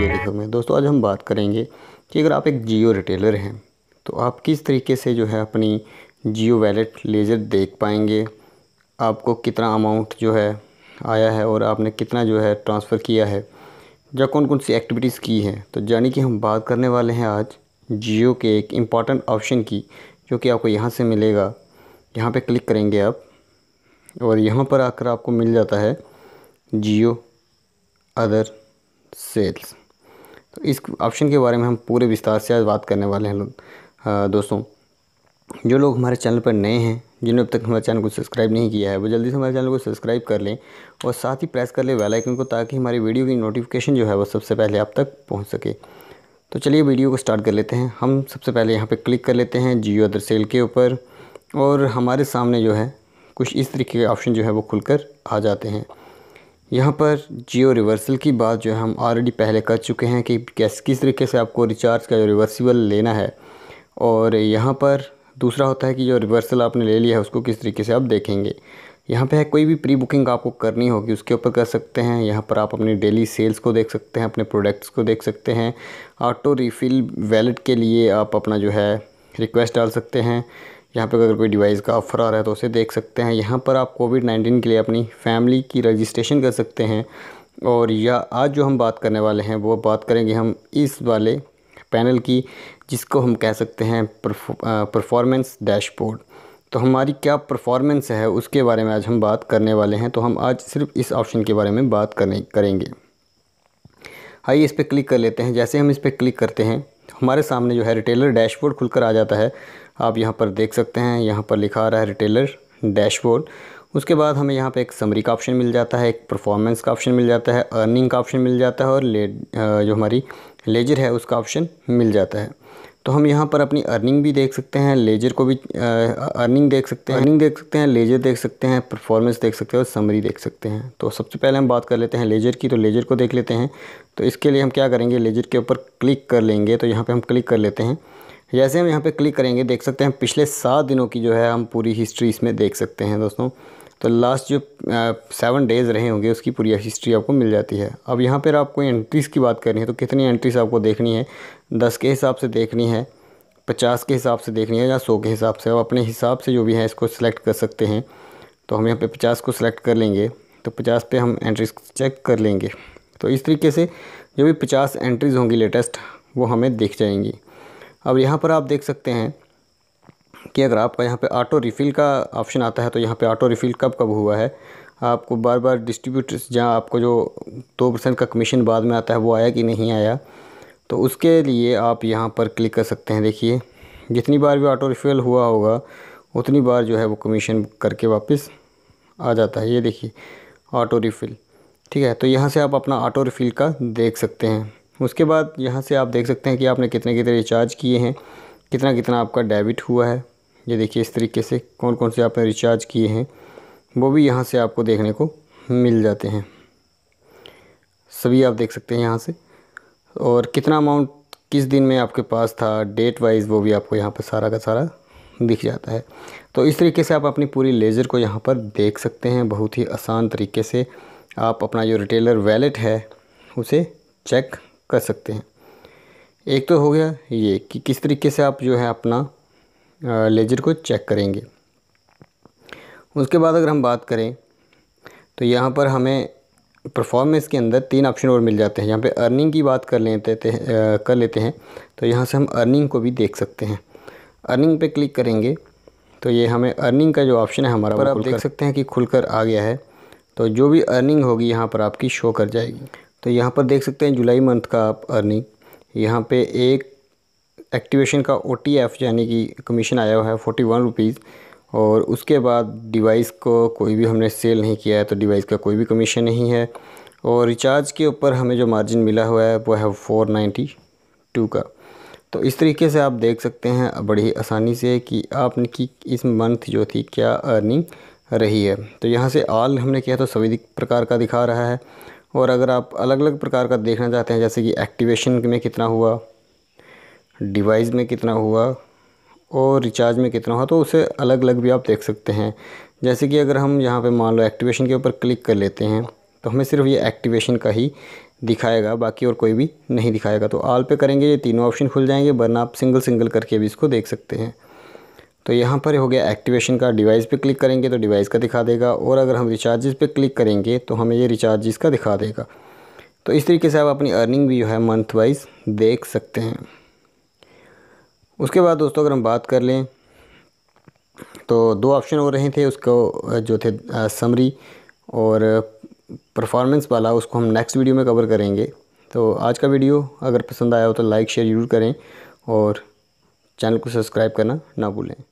video देखो में दोस्तों आज हम बात करेंगे कि अगर आप एक जियो रिटेलर हैं तो आप किस तरीके से जो है अपनी जियो वैलेट लेज़र देख पाएंगे आपको कितना अमाउंट जो है आया है और आपने कितना जो है ट्रांसफ़र किया है या कौन कौन सी एक्टिविटीज़ की हैं तो यानी कि हम बात करने वाले हैं आज जियो के एक इम्पॉर्टेंट ऑप्शन की जो कि आपको यहाँ से मिलेगा यहाँ पे क्लिक करेंगे आप और यहाँ पर आकर आपको मिल जाता है जियो अदर सेल्स तो इस ऑप्शन के बारे में हम पूरे विस्तार से आज बात करने वाले हैं लोग दोस्तों जो लोग हमारे चैनल पर नए हैं जिन्होंने अब तक हमारे चैनल को सब्सक्राइब नहीं किया है वो जल्दी से हमारे चैनल को सब्सक्राइब कर लें और साथ ही प्रेस कर लें बेल आइकन को ताकि हमारी वीडियो की नोटिफिकेशन जो है वो सबसे पहले आप तक पहुंच सके तो चलिए वीडियो को स्टार्ट कर लेते हैं हम सबसे पहले यहाँ पर क्लिक कर लेते हैं जियो अदर सेल के ऊपर और हमारे सामने जो है कुछ इस तरीके के ऑप्शन जो है वो खुलकर आ जाते हैं यहाँ पर जियो रिवर्सल की बात जो है हम ऑलरेडी पहले कर चुके हैं कि किस किस तरीके से आपको रिचार्ज का जो रिवर्सिबल लेना है और यहाँ पर दूसरा होता है कि जो रिवर्सल आपने ले लिया है उसको किस तरीके से आप देखेंगे यहाँ पे है कोई भी प्री बुकिंग आपको करनी होगी उसके ऊपर कर सकते हैं यहाँ पर आप अपनी डेली सेल्स को देख सकते हैं अपने प्रोडक्ट्स को देख सकते हैं ऑटो रिफ़िल वैलेट के लिए आप अपना जो है रिक्वेस्ट डाल सकते हैं यहाँ पर अगर कोई डिवाइस का ऑफ़र आ रहा है तो उसे देख सकते हैं यहाँ पर आप कोविड नाइन्टीन के लिए अपनी फैमिली की रजिस्ट्रेशन कर सकते हैं और या आज जो हम बात करने वाले हैं वो बात करेंगे हम इस वाले पैनल की जिसको हम कह सकते हैं परफॉर्मेंस डैशबोर्ड तो हमारी क्या परफॉर्मेंस है उसके बारे में आज हम बात करने वाले हैं तो हम आज सिर्फ इस ऑप्शन के बारे में बात करने करेंगे हाई इस पर क्लिक कर लेते हैं जैसे हम इस पर क्लिक करते हैं हमारे सामने जो है रिटेलर डैशबोर्ड खुलकर आ जाता है आप यहाँ पर देख सकते हैं यहाँ पर लिखा आ रहा है रिटेलर डैशबोर्ड उसके बाद हमें यहाँ पर एक समरी का ऑप्शन मिल जाता है एक परफॉर्मेंस का ऑप्शन मिल जाता है अर्निंग का ऑप्शन मिल जाता है और ले जो हमारी लेजर है उसका ऑप्शन मिल जाता है तो हम यहाँ पर अपनी अर्निंग भी देख सकते हैं लेजर को भी अर्निंग देख सकते हैं अर्निंग देख सकते हैं लेजर देख सकते हैं परफॉर्मेंस देख सकते हैं और समरी देख सकते हैं तो सबसे पहले हम बात कर लेते हैं लेजर की तो लेजर को देख लेते हैं तो इसके लिए हम क्या करेंगे लेजर के ऊपर क्लिक कर लेंगे तो यहाँ पर हम क्लिक कर लेते हैं जैसे हम यहाँ पर क्लिक करेंगे देख सकते हैं पिछले सात दिनों की जो है हम पूरी हिस्ट्री इसमें देख सकते हैं दोस्तों तो लास्ट जो सेवन डेज़ रहे होंगे उसकी पूरी हिस्ट्री आपको मिल जाती है अब यहाँ पर आपको एंट्रीज़ की बात करनी है तो कितनी एंट्रीज़ आपको देखनी है दस के हिसाब से देखनी है पचास के हिसाब से देखनी है या सौ के हिसाब से आप अपने हिसाब से जो भी है इसको सिलेक्ट कर सकते हैं तो हम यहाँ पे पचास को सिलेक्ट कर लेंगे तो पचास पे हम एंट्रीज चेक कर लेंगे तो इस तरीके से जो भी पचास एंट्रीज़ होंगी लेटेस्ट वो हमें देख जाएंगी अब यहाँ पर आप देख सकते हैं कि अगर आपका यहाँ पे ऑटो रिफ़िल का ऑप्शन आता है तो यहाँ पे ऑटो रिफ़िल कब कब हुआ है आपको बार बार डिस्ट्रीब्यूटर्स जहाँ आपको जो दो परसेंट का कमीशन बाद में आता है वो आया कि नहीं आया तो उसके लिए आप यहाँ पर क्लिक कर सकते हैं देखिए जितनी बार भी ऑटो रिफ़िल हुआ होगा उतनी बार जो है वो कमीशन करके वापस आ जाता है ये देखिए ऑटो रिफ़िल ठीक है तो यहाँ से आप अपना ऑटो रिफ़िल का देख सकते हैं उसके बाद यहाँ से आप देख सकते हैं कि आपने कितने कितने रिचार्ज किए हैं कितना कितना आपका डेबिट हुआ है ये देखिए इस तरीके से कौन कौन से आपने रिचार्ज किए हैं वो भी यहाँ से आपको देखने को मिल जाते हैं सभी आप देख सकते हैं यहाँ से और कितना अमाउंट किस दिन में आपके पास था डेट वाइज वो भी आपको यहाँ पर सारा का सारा दिख जाता है तो इस तरीके से आप अपनी पूरी लेज़र को यहाँ पर देख सकते हैं बहुत ही आसान तरीके से आप अपना जो रिटेलर वैलेट है उसे चेक कर सकते हैं एक तो हो गया ये कि किस तरीके से आप जो है अपना लेजर को चेक करेंगे उसके बाद अगर हम बात करें तो यहाँ पर हमें परफॉर्मेंस के अंदर तीन ऑप्शन और मिल जाते हैं यहाँ पे अर्निंग की बात कर लेते हैं कर लेते हैं तो यहाँ से हम अर्निंग को भी देख सकते हैं अर्निंग पे क्लिक करेंगे तो ये हमें अर्निंग का जो ऑप्शन है हमारा पर आप देख सकते हैं कि खुलकर आ गया है तो जो भी अर्निंग होगी यहाँ पर आपकी शो कर जाएगी तो यहाँ पर देख सकते हैं जुलाई मंथ का आप अर्निंग यहाँ पर एक एक्टिवेशन का ओ यानी कि कमीशन आया हुआ है फोर्टी वन रुपीज़ और उसके बाद डिवाइस को कोई भी हमने सेल नहीं किया है तो डिवाइस का कोई भी कमीशन नहीं है और रिचार्ज के ऊपर हमें जो मार्जिन मिला हुआ है वो है फ़ोर नाइन्टी टू का तो इस तरीके से आप देख सकते हैं बड़ी आसानी से कि आपने की इस मंथ जो थी क्या अर्निंग रही है तो यहाँ से आल हमने किया तो सभी प्रकार का दिखा रहा है और अगर आप अलग अलग प्रकार का देखना चाहते हैं जैसे कि एक्टिवेशन में कितना हुआ डिवाइस में कितना हुआ और रिचार्ज में कितना हुआ तो उसे अलग अलग भी आप देख सकते हैं जैसे कि अगर हम यहाँ पे मान लो एक्टिवेशन के ऊपर क्लिक कर लेते हैं तो हमें सिर्फ ये एक्टिवेशन का ही दिखाएगा बाकी और कोई भी नहीं दिखाएगा तो आल पे करेंगे ये तीनों ऑप्शन खुल जाएंगे वरना आप सिंगल सिंगल करके भी इसको देख सकते हैं तो यहाँ पर हो गया एक्टिवेशन का डिवाइस पे क्लिक करेंगे तो डिवाइस का दिखा देगा और अगर हम रिचार्जेस पे क्लिक करेंगे तो हमें ये रिचार्जेस का दिखा देगा तो इस तरीके से आप अपनी अर्निंग भी जो है मंथ वाइज देख सकते हैं उसके बाद दोस्तों अगर हम बात कर लें तो दो ऑप्शन हो रहे थे उसको जो थे समरी और परफॉर्मेंस वाला उसको हम नेक्स्ट वीडियो में कवर करेंगे तो आज का वीडियो अगर पसंद आया हो तो लाइक शेयर ज़रूर करें और चैनल को सब्सक्राइब करना ना भूलें